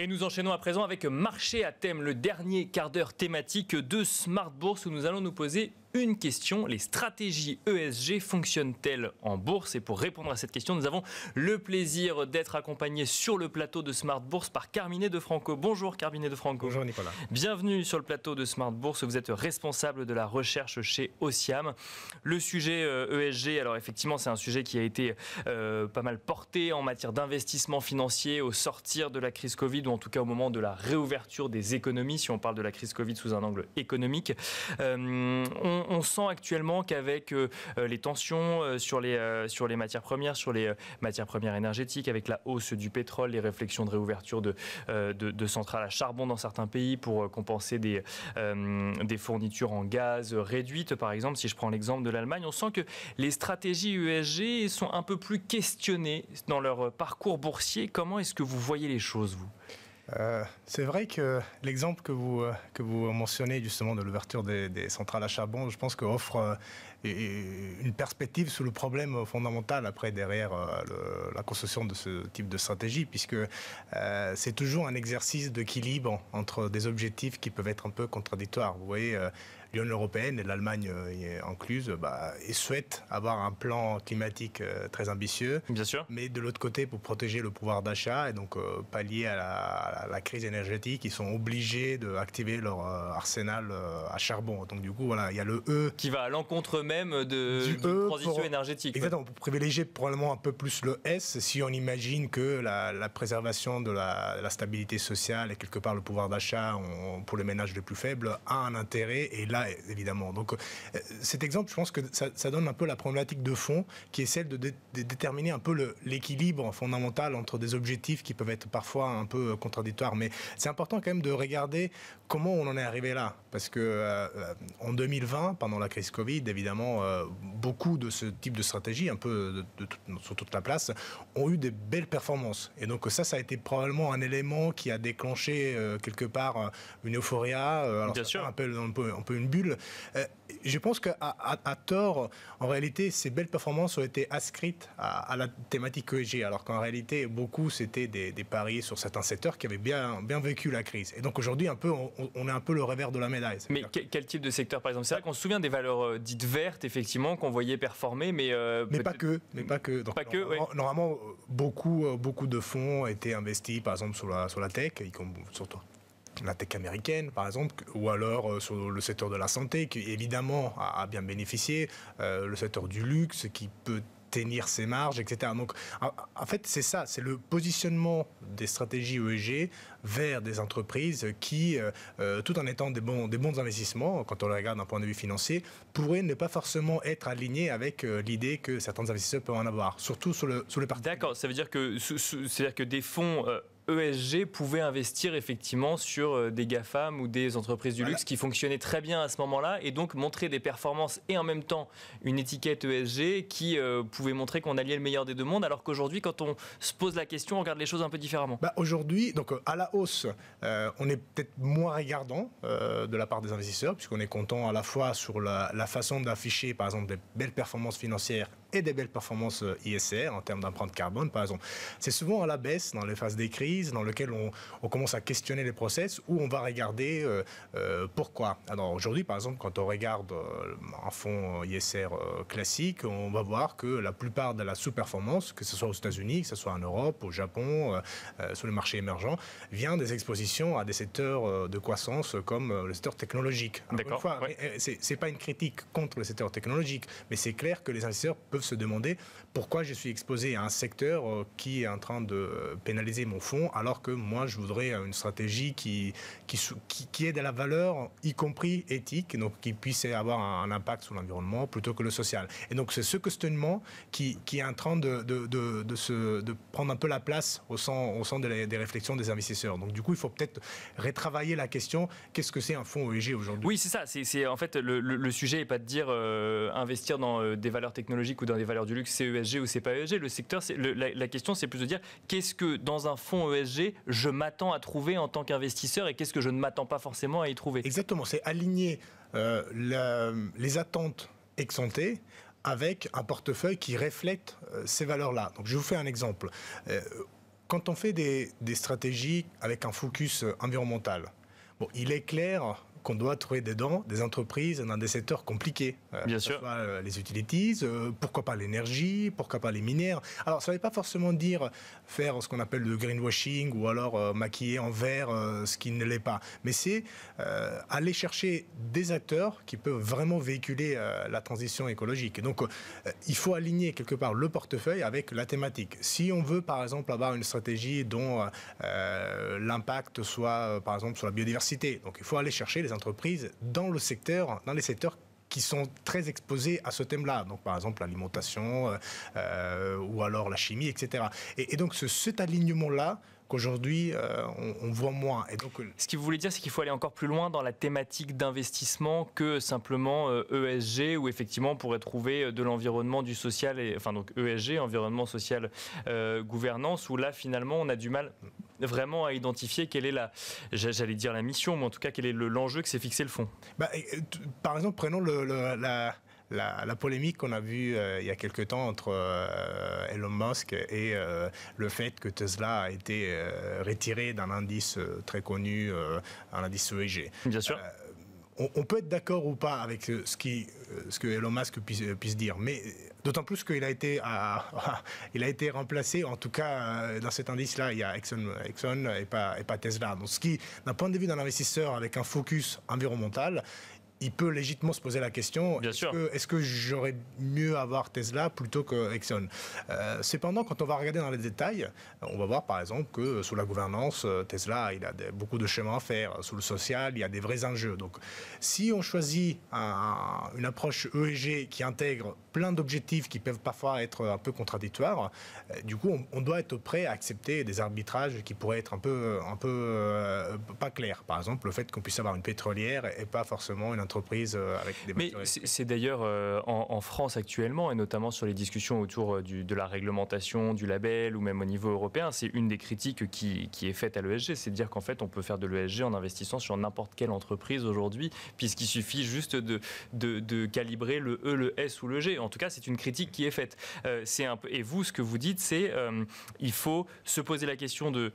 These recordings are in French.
Et nous enchaînons à présent avec Marché à thème, le dernier quart d'heure thématique de Smart Bourse où nous allons nous poser une question, les stratégies ESG fonctionnent-elles en bourse Et pour répondre à cette question, nous avons le plaisir d'être accompagné sur le plateau de Smart Bourse par Carminet de Franco. Bonjour Carminet de Franco. Bonjour Nicolas. Bienvenue sur le plateau de Smart Bourse. Vous êtes responsable de la recherche chez OSIAM. Le sujet ESG, euh, e alors effectivement, c'est un sujet qui a été euh, pas mal porté en matière d'investissement financier au sortir de la crise Covid ou en tout cas au moment de la réouverture des économies, si on parle de la crise Covid sous un angle économique. Euh, on, on sent actuellement qu'avec euh, euh, les tensions euh, sur les, sur les matières premières, sur les matières premières énergétiques, avec la hausse du pétrole, les réflexions de réouverture de, centrales à charbon dans certains pays pour compenser des, fournitures en gaz réduites, par exemple, si je prends l'exemple de l'Allemagne, on sent que les stratégies USG sont un peu plus questionnées dans leur parcours boursier. Comment est-ce que vous voyez les choses, vous euh, c'est vrai que l'exemple que vous, euh, que vous mentionnez justement de l'ouverture des, des, centrales à charbon, je pense qu'offre euh, une perspective sur le problème fondamental après derrière euh, la construction de ce type de stratégie, puisque euh, c'est toujours un exercice d'équilibre entre des objectifs qui peuvent être un peu contradictoires. Vous voyez, euh, l'Union européenne et l'Allemagne incluse bah, et souhaitent avoir un plan climatique très ambitieux, Bien sûr. mais de l'autre côté, pour protéger le pouvoir d'achat et donc pallier à la, crise énergétique, ils sont obligés d'activer leur arsenal à charbon. Donc du coup, voilà, il y a le E qui va à l'encontre même de, e transition énergétique. Exactement, pour privilégier probablement un peu plus le S si on imagine que la, préservation de la, stabilité sociale et quelque part le pouvoir d'achat pour les ménages les plus faibles a un intérêt et là évidemment. Donc euh, cet exemple, je pense que ça, donne un peu la problématique de fond qui est celle de, déterminer un peu l'équilibre fondamental entre des objectifs qui peuvent être parfois un peu euh, contradictoires. Mais c'est important quand même de regarder comment on en est arrivé là. Parce que euh, en 2020, pendant la crise Covid, évidemment, euh, beaucoup de ce type de stratégie, un peu de, sur toute la place, ont eu des belles performances. Et donc ça, ça a été probablement un élément qui a déclenché euh, quelque part euh, une euphorie Bien un peu, un peu une bulle. je pense qu'à à, tort, en réalité, ces belles performances ont été ascrites à, la thématique ESG, alors qu'en réalité, beaucoup, c'était des, paris sur certains secteurs qui avaient bien, bien vécu la crise. Et donc aujourd'hui, un peu, on, est un peu le revers de la médaille. Mais quel, quel type de secteur, par exemple C'est vrai qu'on se souvient des valeurs dites vertes effectivement, qu'on voyait performer, mais... Euh, mais pas que, mais pas que. Normalement, beaucoup, euh, beaucoup de fonds étaient investis, par exemple, sur la, sur la tech, surtout la tech américaine, par exemple, ou alors euh, sur le secteur de la santé, qui évidemment a, bien bénéficié, le secteur du luxe, qui peut tenir ses marges, etc. Donc, en fait, c'est ça, c'est le positionnement des stratégies ESG vers des entreprises qui, euh, euh, tout en étant des bons, des bons investissements, quand on les regarde d'un point de vue financier, pourraient ne pas forcément être alignés avec euh, l'idée que certains investisseurs peuvent en avoir, surtout sur le, sur le parti. D'accord, ça veut dire que, c'est-à-dire que des fonds... ESG pouvait investir effectivement sur euh, des GAFAM ou des entreprises du luxe qui fonctionnaient très bien à ce moment-là et donc montrer des performances et en même temps une étiquette ESG qui euh, pouvait montrer qu'on alliait le meilleur des deux mondes alors qu'aujourd'hui quand on se pose la question on regarde les choses un peu différemment. Bah, aujourd'hui donc euh, à la hausse on est peut-être moins regardant de la part des investisseurs puisqu'on est content à la fois sur la façon d'afficher par exemple des belles performances financières et des belles performances euh, ISR en termes d'empreinte carbone, par exemple. C'est souvent à la baisse dans les phases des crises, dans lesquelles on, commence à questionner les process, où on va regarder euh, euh, pourquoi. Alors aujourd'hui, par exemple, quand on regarde un fonds ISR classique, on va voir que la plupart de la sous-performance, que ce soit aux États-Unis, que ce soit en Europe, au Japon, sur les marchés émergents, vient des expositions à des secteurs de croissance comme le secteur technologique. D'accord. C'est pas une critique contre le secteur technologique, mais c'est clair que les investisseurs peuvent se demander pourquoi je suis exposé à un secteur euh, qui est en train de euh, pénaliser mon fonds alors que moi je voudrais une stratégie qui, qui, qui ait de la valeur, y compris éthique, donc qui puisse avoir un, impact sur l'environnement plutôt que le social. Et donc c'est ce questionnement qui, qui est en train de, de, de, se, de prendre un peu la place au sein, au sein des, des réflexions des investisseurs. Donc du coup il faut peut-être retravailler la question qu'est-ce que c'est un fonds OEG aujourd'hui Oui c'est ça, c'est en fait le, sujet n'est pas de dire euh, investir dans des valeurs technologiques ou dans des valeurs du luxe, c'est ESG ou c'est pas ESG. Le secteur, la, question, c'est plus de dire qu'est-ce que dans un fonds ESG, je m'attends à trouver en tant qu'investisseur et qu'est-ce que je ne m'attends pas forcément à y trouver. Exactement, c'est aligner euh, les attentes exemptées avec un portefeuille qui reflète euh, ces valeurs-là. Donc je vous fais un exemple. Euh, quand on fait des, des, stratégies avec un focus environnemental, bon, il est clair qu'on doit trouver dedans des entreprises dans des secteurs compliqués. Euh, Bien sûr. Euh, les utilities, euh, pourquoi pas l'énergie, pourquoi pas les minières. Alors, ça ne veut pas forcément dire faire ce qu'on appelle le greenwashing ou alors maquiller en vert ce qui ne l'est pas. Mais c'est aller chercher des acteurs qui peuvent vraiment véhiculer la transition écologique. Et donc, il faut aligner quelque part le portefeuille avec la thématique. Si on veut, par exemple, avoir une stratégie dont l'impact soit, par exemple, sur la biodiversité, donc il faut aller chercher les entreprises dans le secteur, dans les secteurs qui sont très exposés à ce thème-là. Donc, par exemple, l'alimentation euh, euh, ou alors la chimie, etc. Et, donc, ce, cet alignement-là, qu'aujourd'hui euh, on, voit moins. Et donc, ce qui vous voulez dire, c'est qu'il faut aller encore plus loin dans la thématique d'investissement que simplement ESG, e où effectivement on pourrait trouver de l'environnement, du social, et, enfin donc ESG, environnement social, gouvernance, où là finalement on a du mal vraiment à identifier quelle est la, j'allais dire la mission, mais en tout cas quel est l'enjeu que s'est fixé le fond. Bah, par exemple, prenons la, la, polémique qu'on a vue euh, il y a quelque temps entre euh, Elon Musk et euh, le fait que Tesla a été retiré d'un indice très connu, un indice OEG. Bien sûr on, peut être d'accord ou pas avec euh, ce, qui, euh, que Elon Musk euh, puisse, dire, mais d'autant plus qu'il a été, il a été remplacé, en tout cas dans cet indice-là, il y a Exxon, et, pas, et pas Tesla. Donc, ce qui, d'un point de vue d'un investisseur avec un focus environnemental, il peut légitimement se poser la question est-ce que, j'aurais mieux avoir Tesla plutôt que Exxon euh, Cependant, quand on va regarder dans les détails, on va voir par exemple que euh, sous la gouvernance, euh, Tesla, il a beaucoup de chemins à faire. Sous le social, il y a des vrais enjeux. Donc, si on choisit une approche ESG qui intègre plein d'objectifs qui peuvent parfois être un peu contradictoires, du coup, on, doit être prêt à accepter des arbitrages qui pourraient être un peu, un peu pas clairs. Par exemple, le fait qu'on puisse avoir une pétrolière et pas forcément une entreprises euh, avec des Mais c'est d'ailleurs euh, en, France actuellement, et notamment sur les discussions autour euh, de la réglementation, du label ou même au niveau européen, c'est une des critiques qui, est faite à l'ESG, c'est de dire qu'en fait on peut faire de l'ESG en investissant sur n'importe quelle entreprise aujourd'hui, puisqu'il suffit juste de, de, calibrer le E, le S ou le G. En tout cas, c'est une critique qui est faite. un et vous, ce que vous dites, c'est il faut se poser la question de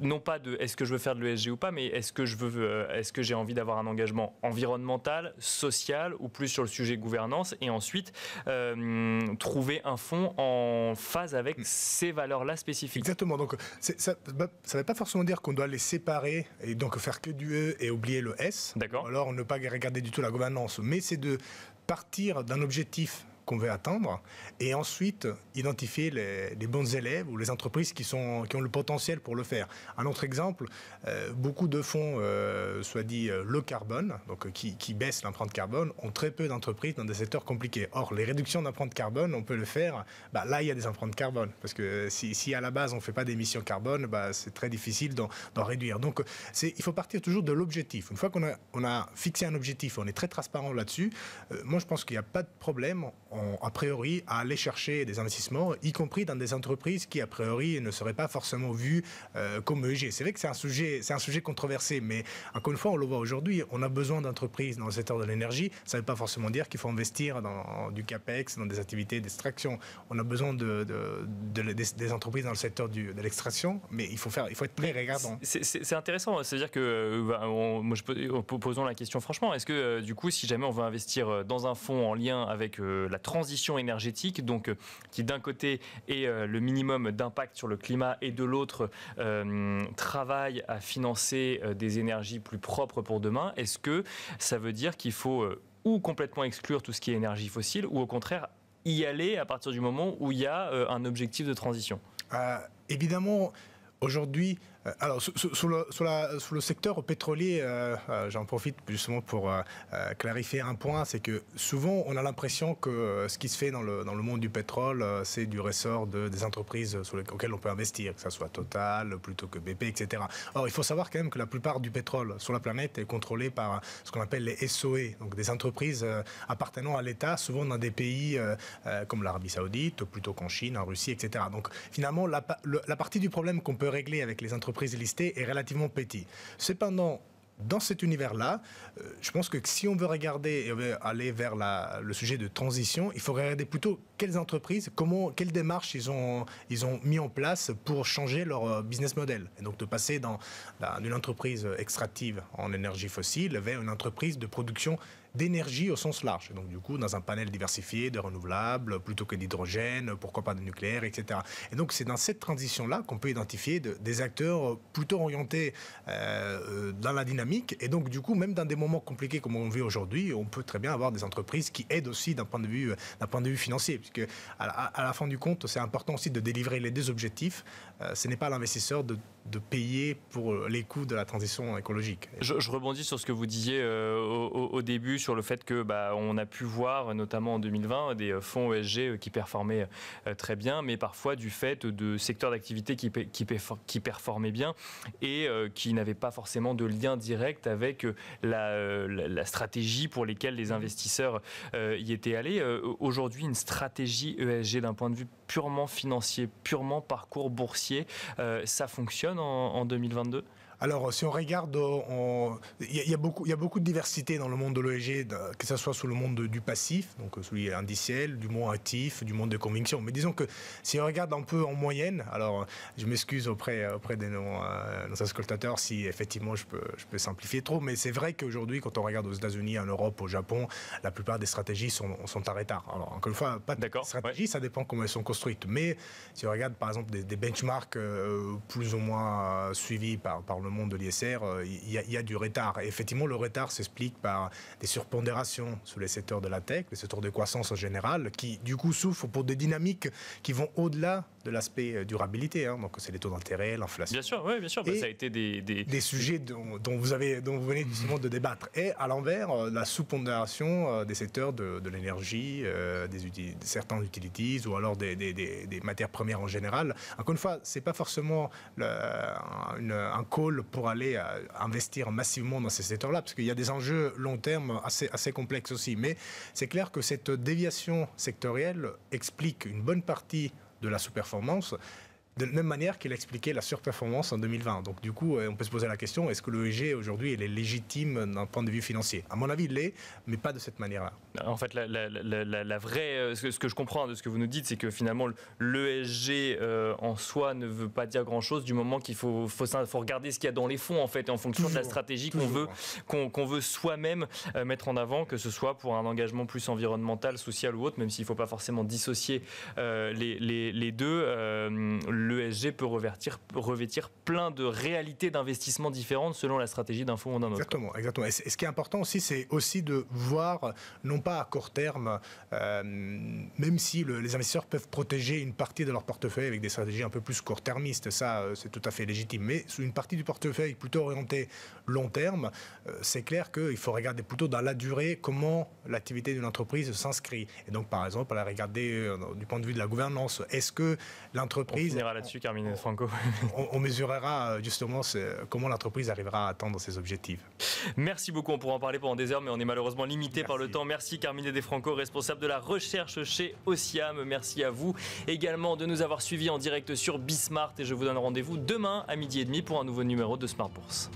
non pas de est-ce que je veux faire de l'ESG ou pas, mais est-ce que je veux, euh, est-ce que j'ai envie d'avoir un engagement environnemental, social ou plus sur le sujet gouvernance, et ensuite euh, trouver un fonds en phase avec mm. ces valeurs-là spécifiques. Exactement. Donc ça, ne veut pas forcément dire qu'on doit les séparer et donc faire que du E et oublier le S. D'accord. Alors ne pas regarder du tout la gouvernance, mais c'est de partir d'un objectif qu'on veut atteindre et ensuite identifier les, bons élèves ou les entreprises qui, sont, qui ont le potentiel pour le faire. Un autre exemple, euh, beaucoup de fonds, euh, soit dit euh, le carbone, donc euh, qui, qui baissent l'empreinte carbone, ont très peu d'entreprises dans des secteurs compliqués. Or, les réductions d'empreinte carbone, on peut le faire, bah, là, il y a des empreintes carbone, parce que si, à la base, on ne fait pas d'émissions carbone, bah, c'est très difficile d'en réduire. Donc, il faut partir toujours de l'objectif. Une fois qu'on a, on a fixé un objectif, on est très transparent là-dessus, moi, je pense qu'il n'y a pas de problème a priori à aller chercher des investissements, y compris dans des entreprises qui a priori ne seraient pas forcément vues euh, comme EG. C'est vrai que c'est un sujet, c'est un sujet controversé, mais encore une fois, on le voit aujourd'hui. On a besoin d'entreprises dans le secteur de l'énergie. Ça ne veut pas forcément dire qu'il faut investir dans du capex, dans des activités d'extraction. On a besoin de, des, entreprises dans le secteur de l'extraction, mais il faut faire, il faut être très regardant. C'est intéressant, c'est-à-dire que euh, bah, moi, je, posons la question franchement. Est-ce que euh, du coup, si jamais on veut investir dans un fonds en lien avec la transition énergétique, donc euh, qui d'un côté est euh, le minimum d'impact sur le climat et de l'autre euh, travaille à financer des énergies plus propres pour demain. Est-ce que ça veut dire qu'il faut ou complètement exclure tout ce qui est énergie fossile, ou au contraire y aller à partir du moment où il y a un objectif de transition ah, Évidemment, aujourd'hui, euh, alors, sur, le, secteur pétrolier, euh, euh, j'en profite justement pour clarifier un point, c'est que souvent on a l'impression que ce qui se fait dans le, monde du pétrole, c'est du ressort des entreprises sur lesquelles auxquelles on peut investir, que ce soit Total plutôt que BP, etc. Or, il faut savoir quand même que la plupart du pétrole sur la planète est contrôlé par ce qu'on appelle les SOE, donc des entreprises appartenant à l'État, souvent dans des pays comme l'Arabie saoudite, plutôt qu'en Chine, en Russie, etc. Donc finalement, la partie du problème qu'on peut régler avec les entreprises entreprises est relativement petit. Cependant, dans cet univers-là, euh, je pense que si on veut regarder et euh, aller vers le sujet de transition, il faudrait regarder plutôt quelles entreprises, comment, quelles démarches ils ont, ils ont mis en place pour changer leur euh, business model. Et donc de passer d'une entreprise extractive en énergie fossile vers une entreprise de production d'énergie au sens large. donc du coup, dans un panel diversifié de renouvelables, plutôt que d'hydrogène, pourquoi pas de nucléaire, etc. Et donc c'est dans cette transition-là qu'on peut identifier des acteurs plutôt orientés euh, euh, dans la dynamique. Et donc du coup, même dans des moments compliqués comme on vit aujourd'hui, on peut très bien avoir des entreprises qui aident aussi d'un point de vue, d'un point de vue financier puisque à la, fin du compte, c'est important aussi de délivrer les deux objectifs. Euh, ce n'est pas l'investisseur de de payer pour euh, les coûts de la transition écologique. Je, rebondis sur ce que vous disiez euh, au, début sur le fait que bah, on a pu voir notamment en 2020 des euh, fonds ESG qui performaient très bien, mais parfois du fait de secteurs d'activité qui, qui, performaient bien et qui n'avaient pas forcément de lien direct avec la, stratégie pour lesquelles les investisseurs y étaient allés. Aujourd'hui, une stratégie ESG d'un point de vue purement financier, purement parcours boursier, ça fonctionne en, 2022. Alors, si on regarde, il y, y, a beaucoup de diversité dans le monde de l'OEG, que ce soit sous le monde du passif, donc celui indiciel, du monde actif, du monde de conviction. Mais disons que si on regarde un peu en moyenne, alors je m'excuse auprès, auprès de euh, nos, ascoltateurs si effectivement je peux, je peux simplifier trop, mais c'est vrai qu'aujourd'hui, quand on regarde aux États-Unis, en Europe, au Japon, la plupart des stratégies sont, sont retard. Alors, encore une fois, pas de stratégie, ça dépend comment elles sont construites. Mais si on regarde par exemple des, benchmarks euh, plus ou moins euh, suivis par, par le le monde de l'ISR, euh, il y, a du retard. Et effectivement, le retard s'explique par des surpondérations sur les secteurs de la tech, les secteurs de croissance en général, qui du coup souffrent pour des dynamiques qui vont au-delà de l'aspect euh, durabilité. Hein. Donc, c'est les taux d'intérêt, l'inflation. Bien sûr, oui, bien sûr. Bah, ça a été des, des... sujets dont, vous avez, dont vous venez mhm. justement de débattre. Et à l'envers, euh, la sous-pondération des secteurs de, de l'énergie, des, certains utilities ou alors des, des, matières premières en général. Encore une fois, c'est pas forcément un call pour aller euh, investir massivement dans ces secteurs-là, parce qu'il y a des enjeux long terme assez, assez complexes aussi. Mais c'est clair que cette déviation sectorielle explique une bonne partie de la sous-performance de la même manière qu'il a expliqué la surperformance en 2020. Donc du coup, euh, on peut se poser la question, est-ce que l'ESG aujourd'hui, est légitime d'un point de vue financier À mon avis, il l'est, mais pas de cette manière-là. En fait, la, vraie, euh, ce que, je comprends de ce que vous nous dites, c'est que finalement, l'ESG euh, en soi ne veut pas dire grand-chose du moment qu'il faut, faut, regarder ce qu'il y a dans les fonds, en fait, en fonction de la stratégie qu'on veut, qu'on veut soi-même mettre en avant, que ce soit pour un engagement plus environnemental, social ou autre, même s'il ne faut pas forcément dissocier les, deux l'ESG peut revêtir plein de réalités d'investissement différentes selon la stratégie d'un fonds ou d'un autre. Exactement, exactement. Et, ce qui est important aussi, c'est aussi de voir, non pas à court terme, euh, même si les investisseurs peuvent protéger une partie de leur portefeuille avec des stratégies un peu plus court-termistes, ça euh, c'est tout à fait légitime, mais une partie du portefeuille plutôt orientée long terme, euh, c'est clair qu'il faut regarder plutôt dans la durée comment l'activité d'une entreprise s'inscrit. Et donc par exemple, à la regarder du point de vue de la gouvernance, est-ce que l'entreprise dessus Carmine on, Franco. on, mesurera euh, justement comment l'entreprise arrivera à atteindre ses objectifs. Merci beaucoup. On pourra en parler pendant des heures, mais on est malheureusement limité par le temps. Merci Carmine Defranco, responsable de la recherche chez OSIam Merci à vous également de nous avoir suivis en direct sur Bismart et je vous donne rendez-vous demain à midi et demi pour un nouveau numéro de Smart Bourse.